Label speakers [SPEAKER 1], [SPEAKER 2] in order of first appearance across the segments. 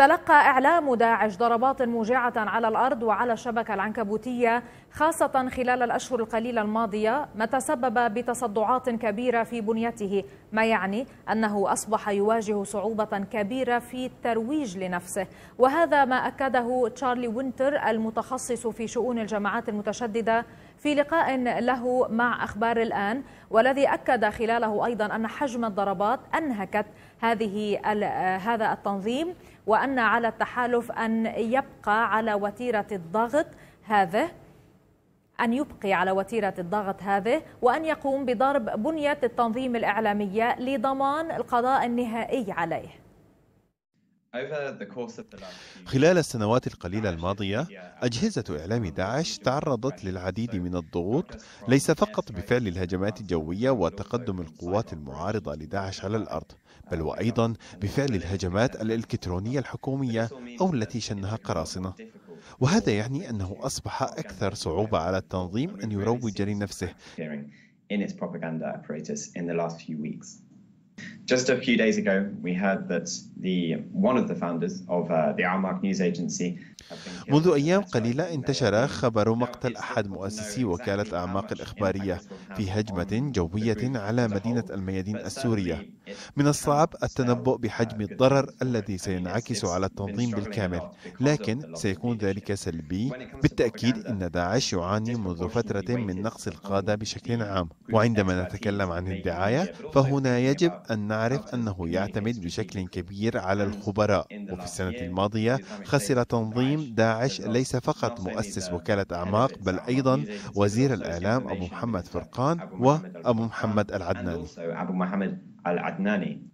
[SPEAKER 1] تلقى إعلام داعش ضربات موجعة على الأرض وعلى الشبكة العنكبوتية خاصة خلال الأشهر القليلة الماضية ما تسبب بتصدعات كبيرة في بنيته ما يعني أنه أصبح يواجه صعوبة كبيرة في الترويج لنفسه وهذا ما أكده تشارلي وينتر المتخصص في شؤون الجماعات المتشددة في لقاء له مع أخبار الآن والذي أكد خلاله أيضا أن حجم الضربات أنهكت هذه هذا التنظيم وأن على التحالف أن يبقى على وتيرة الضغط هذه أن يبقي على وتيرة الضغط هذه وأن يقوم بضرب بنية التنظيم الإعلامية لضمان القضاء النهائي عليه
[SPEAKER 2] خلال السنوات القليلة الماضية أجهزة إعلام داعش تعرضت للعديد من الضغوط ليس فقط بفعل الهجمات الجوية وتقدم القوات المعارضة لداعش على الأرض بل وأيضا بفعل الهجمات الإلكترونية الحكومية أو التي شنها قراصنة وهذا يعني أنه أصبح أكثر صعوبة على التنظيم أن يروج لنفسه
[SPEAKER 3] Just a few days ago, we heard that the one of the founders of uh, the Almark news agency.
[SPEAKER 2] منذ أيام قليلة انتشر خبر مقتل أحد مؤسسي وكالة أعماق الإخبارية في هجمة جوية على مدينة الميادين السورية. من الصعب التنبؤ بحجم الضرر الذي سينعكس على التنظيم بالكامل، لكن سيكون ذلك سلبي. بالتأكيد إن داعش يعاني منذ فترة من نقص القادة بشكل عام، وعندما نتكلم عن الدعاية فهنا يجب أن نعرف أنه يعتمد بشكل كبير على الخبراء وفي السنة الماضية خسر تنظيم داعش ليس فقط مؤسس وكالة أعماق بل أيضا وزير الإعلام أبو محمد فرقان وأبو محمد
[SPEAKER 3] العدناني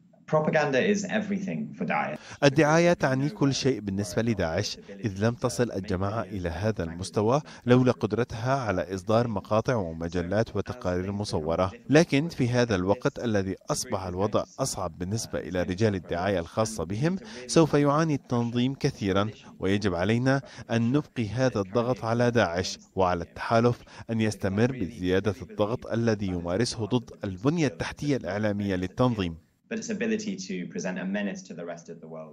[SPEAKER 2] الدعاية تعني كل شيء بالنسبة لداعش إذ لم تصل الجماعة إلى هذا المستوى لولا قدرتها على إصدار مقاطع ومجلات وتقارير مصورة لكن في هذا الوقت الذي أصبح الوضع أصعب بالنسبة إلى رجال الدعاية الخاصة بهم سوف يعاني التنظيم كثيرا ويجب علينا أن نبقي هذا الضغط على داعش وعلى التحالف أن يستمر بزيادة الضغط الذي يمارسه ضد البنية التحتية الإعلامية للتنظيم
[SPEAKER 3] but its ability to present a menace to the rest of the world.